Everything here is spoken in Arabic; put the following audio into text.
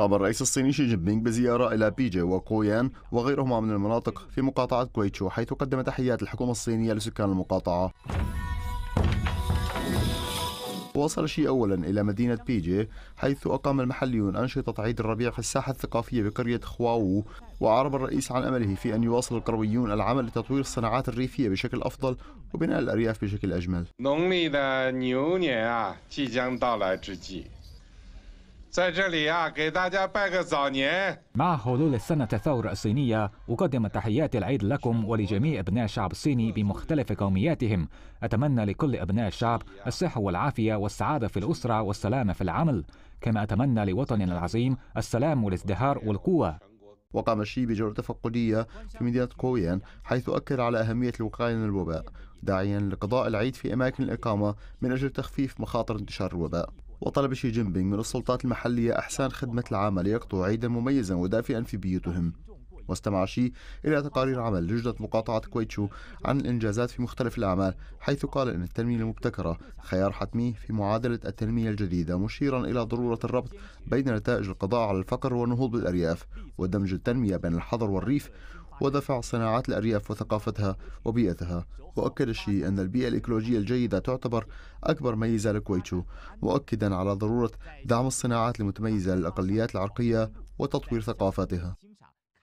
قام الرئيس الصيني شي جين بينغ بزيارة إلى بيجي وكويان وغيرهما من المناطق في مقاطعة كويتشو حيث قدم تحيات الحكومة الصينية لسكان المقاطعة وصل شي أولا إلى مدينة بيجي حيث أقام المحليون أنشطة عيد الربيع في الساحة الثقافية بقرية خواو وأعرب الرئيس عن أمله في أن يواصل القرويون العمل لتطوير الصناعات الريفية بشكل أفضل وبناء الأرياف بشكل أجمل 在这里呀、啊，给大家拜个早年。مع حلول السنة الثورة الصينية أقدم تحيات العيد لكم ولجميع أبناء الشعب الصيني بمختلف قومياتهم أتمنى لكل أبناء الشعب الصحة والعافية والسعادة في الأسرة والسلامة في العمل كما أتمنى لوطننا العظيم السلام والازدهار والقوة وقام الشي بجولة تفقدية في مدينة كويان حيث أكد على أهمية الوقاية من الوباء داعيا لقضاء العيد في أماكن الإقامة من أجل تخفيف مخاطر انتشار الوباء وطلب شي جينبينغ من السلطات المحلية أحسان خدمة العامة ليقضوا عيدا مميزا ودافئا في بيوتهم واستمع شي إلى تقارير عمل لجنة مقاطعة كويتشو عن الإنجازات في مختلف الأعمال حيث قال أن التنمية المبتكرة خيار حتمي في معادلة التنمية الجديدة مشيرا إلى ضرورة الربط بين نتائج القضاء على الفقر والنهوض بالأرياف ودمج التنمية بين الحضر والريف ودفع صناعات الأرياف وثقافتها وبيئتها وأكد الشيء أن البيئة الإيكولوجية الجيدة تعتبر أكبر ميزة لكويتشو مؤكدا على ضرورة دعم الصناعات المتميزة للأقليات العرقية وتطوير ثقافتها